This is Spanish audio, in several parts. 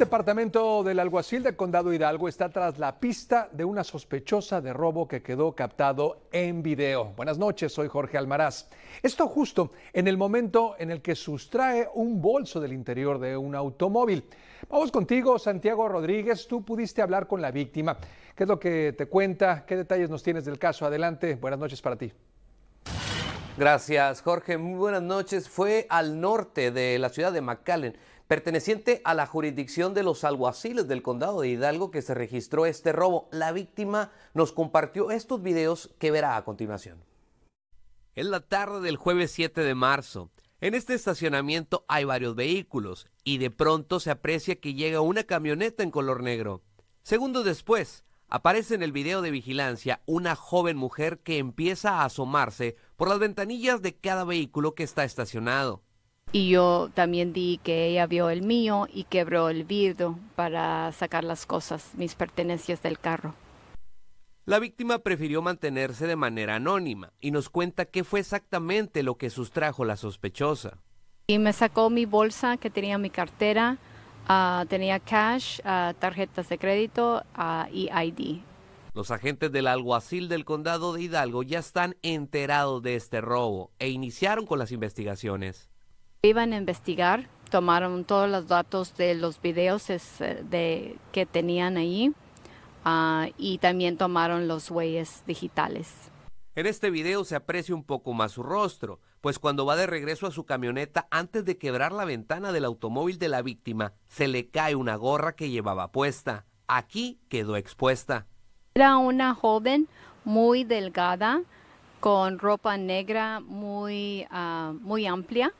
departamento del alguacil del Condado Hidalgo está tras la pista de una sospechosa de robo que quedó captado en video. Buenas noches, soy Jorge Almaraz. Esto justo en el momento en el que sustrae un bolso del interior de un automóvil. Vamos contigo, Santiago Rodríguez. Tú pudiste hablar con la víctima. ¿Qué es lo que te cuenta? ¿Qué detalles nos tienes del caso? Adelante. Buenas noches para ti. Gracias, Jorge. Muy buenas noches. Fue al norte de la ciudad de McAllen perteneciente a la jurisdicción de los alguaciles del condado de Hidalgo que se registró este robo. La víctima nos compartió estos videos que verá a continuación. En la tarde del jueves 7 de marzo, en este estacionamiento hay varios vehículos y de pronto se aprecia que llega una camioneta en color negro. Segundos después, aparece en el video de vigilancia una joven mujer que empieza a asomarse por las ventanillas de cada vehículo que está estacionado. Y yo también di que ella vio el mío y quebró el vidrio para sacar las cosas, mis pertenencias del carro. La víctima prefirió mantenerse de manera anónima y nos cuenta qué fue exactamente lo que sustrajo la sospechosa. Y me sacó mi bolsa que tenía mi cartera, ah, tenía cash, ah, tarjetas de crédito ah, y ID. Los agentes del alguacil del condado de Hidalgo ya están enterados de este robo e iniciaron con las investigaciones. Iban a investigar, tomaron todos los datos de los videos eh, que tenían ahí ah, y también tomaron los huellas digitales. En este video se aprecia un poco más su rostro, pues cuando va de regreso a su camioneta, antes de quebrar la ventana del automóvil de la víctima, se le cae una gorra que llevaba puesta. Aquí quedó expuesta. Era una joven muy delgada, con ropa negra muy, ah, muy amplia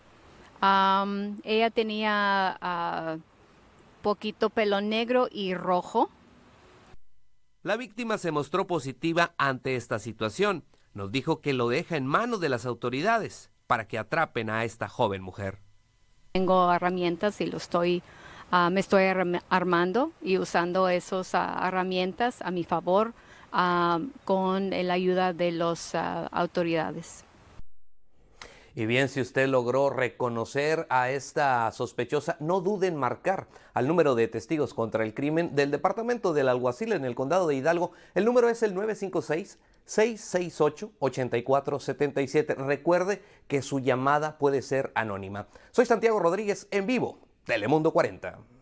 ella tenía ah, poquito pelo negro y rojo. La víctima se mostró positiva ante esta situación. Nos dijo que lo deja en manos de las autoridades para que atrapen a esta joven mujer. Tengo herramientas y lo estoy, ah, me estoy armando y usando esas ah, herramientas a mi favor con la ayuda de las autoridades. Y bien, si usted logró reconocer a esta sospechosa, no dude en marcar al número de testigos contra el crimen del Departamento del Alguacil en el Condado de Hidalgo. El número es el 956. 668-8477. Recuerde que su llamada puede ser anónima. Soy Santiago Rodríguez en vivo, Telemundo 40.